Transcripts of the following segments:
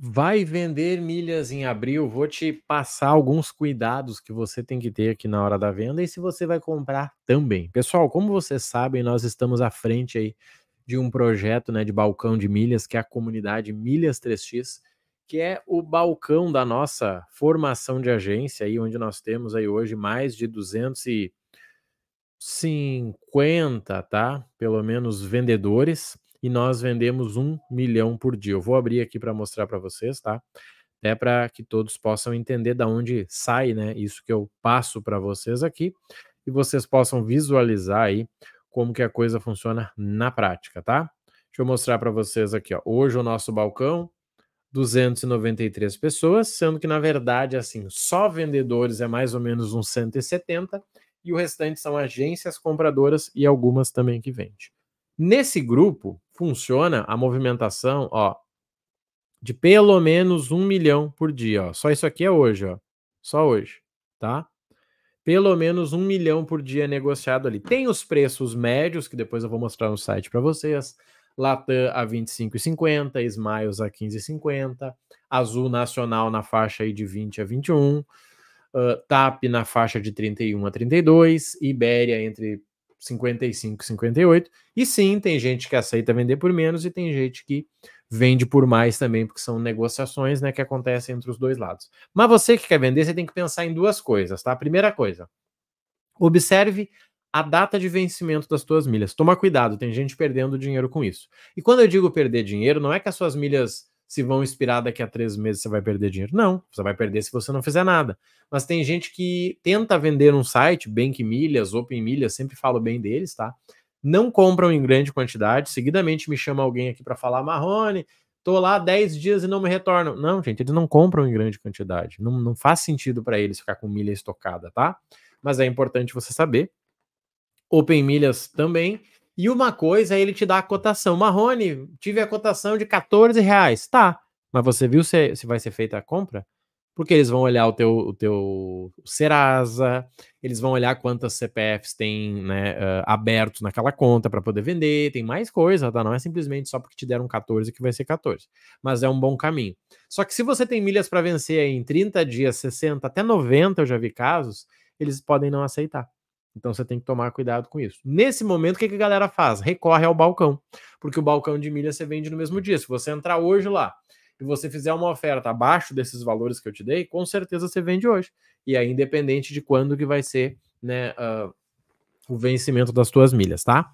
Vai vender milhas em abril. Vou te passar alguns cuidados que você tem que ter aqui na hora da venda e se você vai comprar também. Pessoal, como vocês sabem, nós estamos à frente aí de um projeto né, de balcão de milhas, que é a comunidade Milhas 3x, que é o balcão da nossa formação de agência, aí, onde nós temos aí hoje mais de 250, tá? Pelo menos vendedores e nós vendemos um milhão por dia. Eu vou abrir aqui para mostrar para vocês, tá? É para que todos possam entender da onde sai, né? Isso que eu passo para vocês aqui e vocês possam visualizar aí como que a coisa funciona na prática, tá? Deixa eu mostrar para vocês aqui, ó. Hoje o nosso balcão 293 pessoas, sendo que na verdade assim, só vendedores é mais ou menos uns 170 e o restante são agências compradoras e algumas também que vende. Nesse grupo, funciona a movimentação, ó, de pelo menos um milhão por dia, ó. Só isso aqui é hoje, ó. Só hoje, tá? Pelo menos um milhão por dia negociado ali. Tem os preços médios, que depois eu vou mostrar no site para vocês. Latam a 25,50, Smiles a 15,50, Azul Nacional na faixa aí de 20 a 21, uh, TAP na faixa de 31 a 32, Ibéria entre 55, 58. E sim, tem gente que aceita vender por menos e tem gente que vende por mais também, porque são negociações né, que acontecem entre os dois lados. Mas você que quer vender, você tem que pensar em duas coisas, tá? Primeira coisa, observe a data de vencimento das suas milhas. Toma cuidado, tem gente perdendo dinheiro com isso. E quando eu digo perder dinheiro, não é que as suas milhas se vão expirar daqui a três meses, você vai perder dinheiro. Não, você vai perder se você não fizer nada. Mas tem gente que tenta vender um site, Bank Milhas, Open Milhas, sempre falo bem deles, tá? Não compram em grande quantidade, seguidamente me chama alguém aqui para falar, Marrone, tô lá 10 dias e não me retornam. Não, gente, eles não compram em grande quantidade. Não, não faz sentido para eles ficar com milha estocada, tá? Mas é importante você saber. Open Milhas também. E uma coisa é ele te dá a cotação. Marrone, tive a cotação de 14 reais. Tá, mas você viu se, é, se vai ser feita a compra? Porque eles vão olhar o teu, o teu Serasa, eles vão olhar quantas CPFs tem né, uh, abertos naquela conta para poder vender, tem mais coisa, tá? Não é simplesmente só porque te deram 14 que vai ser 14. Mas é um bom caminho. Só que se você tem milhas para vencer em 30 dias, 60, até 90, eu já vi casos, eles podem não aceitar. Então você tem que tomar cuidado com isso. Nesse momento, o que, que a galera faz? Recorre ao balcão, porque o balcão de milha você vende no mesmo dia. Se você entrar hoje lá e você fizer uma oferta abaixo desses valores que eu te dei, com certeza você vende hoje. E aí, independente de quando que vai ser né, uh, o vencimento das suas milhas, tá?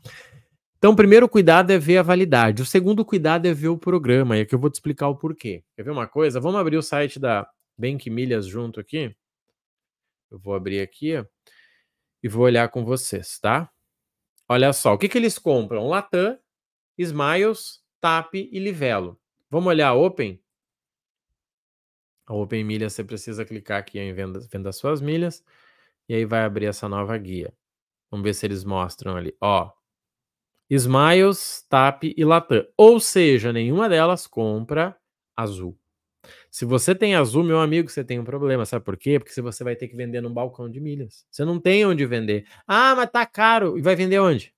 Então, o primeiro cuidado é ver a validade. O segundo cuidado é ver o programa, e aqui eu vou te explicar o porquê. Quer ver uma coisa? Vamos abrir o site da Bank Milhas junto aqui. Eu vou abrir aqui e vou olhar com vocês, tá? Olha só, o que, que eles compram? Latam, Smiles, TAP e Livelo. Vamos olhar a Open? A Open Milhas, você precisa clicar aqui em venda, venda suas milhas, e aí vai abrir essa nova guia. Vamos ver se eles mostram ali. Ó, Smiles, TAP e Latam. Ou seja, nenhuma delas compra azul. Se você tem azul, meu amigo, você tem um problema, sabe por quê? Porque você vai ter que vender num balcão de milhas. Você não tem onde vender. Ah, mas tá caro. E vai vender onde?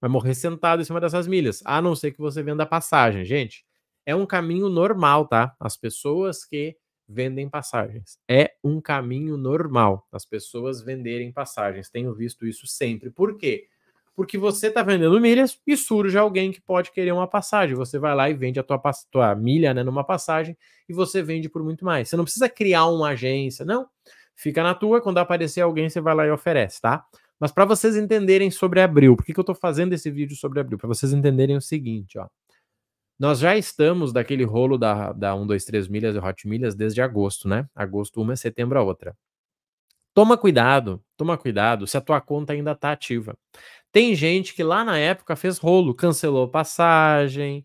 Vai morrer sentado em cima dessas milhas, a não ser que você venda passagem. Gente, é um caminho normal, tá? As pessoas que vendem passagens. É um caminho normal as pessoas venderem passagens. Tenho visto isso sempre. Por quê? porque você está vendendo milhas e surge alguém que pode querer uma passagem. Você vai lá e vende a tua, tua milha né, numa passagem e você vende por muito mais. Você não precisa criar uma agência, não. Fica na tua, quando aparecer alguém, você vai lá e oferece, tá? Mas para vocês entenderem sobre abril, por que, que eu estou fazendo esse vídeo sobre abril? Para vocês entenderem o seguinte, ó. Nós já estamos daquele rolo da, da 1, 2, 3 milhas e Hot Milhas desde agosto, né? Agosto uma, é setembro a outra. Toma cuidado, toma cuidado se a tua conta ainda está ativa. Tem gente que lá na época fez rolo, cancelou passagem,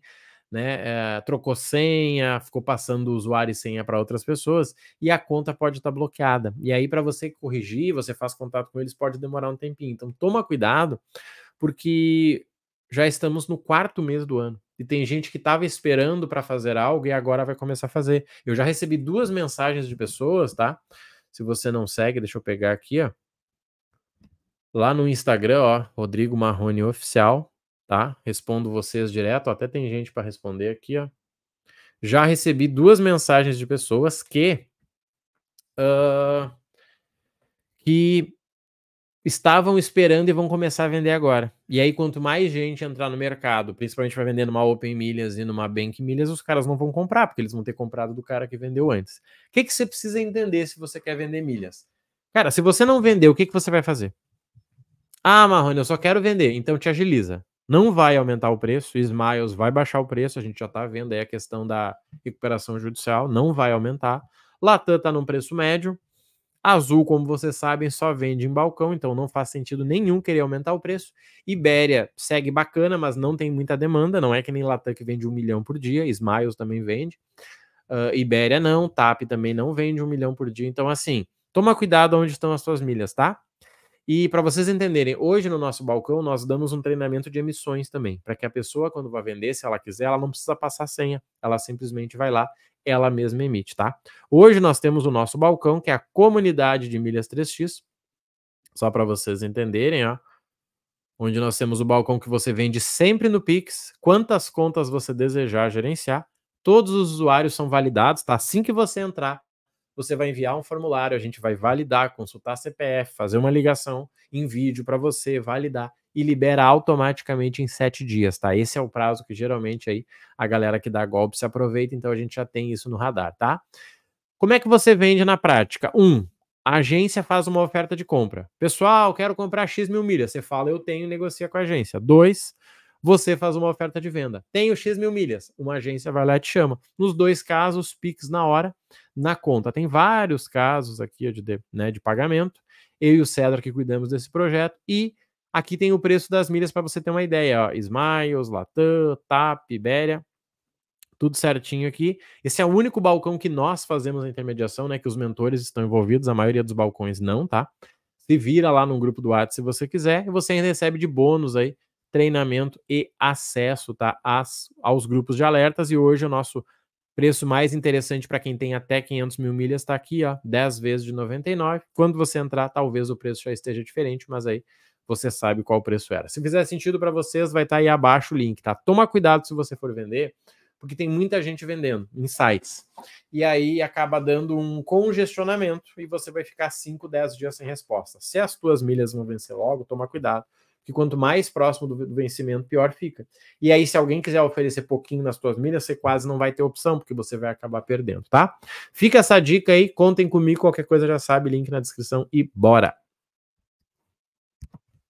né, é, trocou senha, ficou passando usuário e senha para outras pessoas e a conta pode estar tá bloqueada. E aí para você corrigir, você faz contato com eles, pode demorar um tempinho. Então toma cuidado, porque já estamos no quarto mês do ano. E tem gente que estava esperando para fazer algo e agora vai começar a fazer. Eu já recebi duas mensagens de pessoas, tá? Se você não segue, deixa eu pegar aqui, ó. Lá no Instagram, ó, Rodrigo Marrone Oficial, tá? Respondo vocês direto, até tem gente para responder aqui, ó. Já recebi duas mensagens de pessoas que uh, que estavam esperando e vão começar a vender agora. E aí, quanto mais gente entrar no mercado, principalmente para vender numa Open Milhas e numa Bank Milhas, os caras não vão comprar, porque eles vão ter comprado do cara que vendeu antes. O que, que você precisa entender se você quer vender milhas? Cara, se você não vender, o que, que você vai fazer? Ah, Marrone, eu só quero vender. Então te agiliza. Não vai aumentar o preço, Smiles vai baixar o preço, a gente já está vendo aí a questão da recuperação judicial, não vai aumentar. Latam está num preço médio, Azul, como vocês sabem, só vende em balcão, então não faz sentido nenhum querer aumentar o preço. Ibéria segue bacana, mas não tem muita demanda, não é que nem Latam que vende um milhão por dia, Smiles também vende. Uh, Ibéria não, TAP também não vende um milhão por dia, então assim, toma cuidado onde estão as suas milhas, tá? E para vocês entenderem, hoje no nosso balcão nós damos um treinamento de emissões também, para que a pessoa, quando vai vender, se ela quiser, ela não precisa passar senha, ela simplesmente vai lá ela mesma emite, tá? Hoje nós temos o nosso balcão, que é a comunidade de milhas 3x, só para vocês entenderem, ó, onde nós temos o balcão que você vende sempre no Pix, quantas contas você desejar gerenciar, todos os usuários são validados, tá? Assim que você entrar, você vai enviar um formulário, a gente vai validar, consultar CPF, fazer uma ligação em vídeo para você validar e libera automaticamente em sete dias, tá? Esse é o prazo que geralmente aí a galera que dá golpe se aproveita, então a gente já tem isso no radar, tá? Como é que você vende na prática? Um, a agência faz uma oferta de compra. Pessoal, quero comprar X mil milhas. Você fala, eu tenho, negocia com a agência. Dois, você faz uma oferta de venda. Tenho X mil milhas. Uma agência vai lá e te chama. Nos dois casos, Pix na hora, na conta. Tem vários casos aqui de, né, de pagamento. Eu e o Cedra que cuidamos desse projeto. E Aqui tem o preço das milhas para você ter uma ideia. Ó. Smiles, Latam, TAP, Iberia, tudo certinho aqui. Esse é o único balcão que nós fazemos a intermediação, né? Que os mentores estão envolvidos, a maioria dos balcões não, tá? Se vira lá no grupo do WhatsApp se você quiser, e você recebe de bônus aí treinamento e acesso, tá? As, aos grupos de alertas. E hoje o nosso preço mais interessante para quem tem até 500 mil milhas está aqui, ó, 10 vezes de 99. Quando você entrar, talvez o preço já esteja diferente, mas aí você sabe qual o preço era. Se fizer sentido para vocês, vai estar tá aí abaixo o link, tá? Toma cuidado se você for vender, porque tem muita gente vendendo em sites. E aí acaba dando um congestionamento e você vai ficar 5, 10 dias sem resposta. Se as tuas milhas vão vencer logo, toma cuidado, porque quanto mais próximo do vencimento, pior fica. E aí se alguém quiser oferecer pouquinho nas tuas milhas, você quase não vai ter opção, porque você vai acabar perdendo, tá? Fica essa dica aí, contem comigo, qualquer coisa já sabe, link na descrição e bora.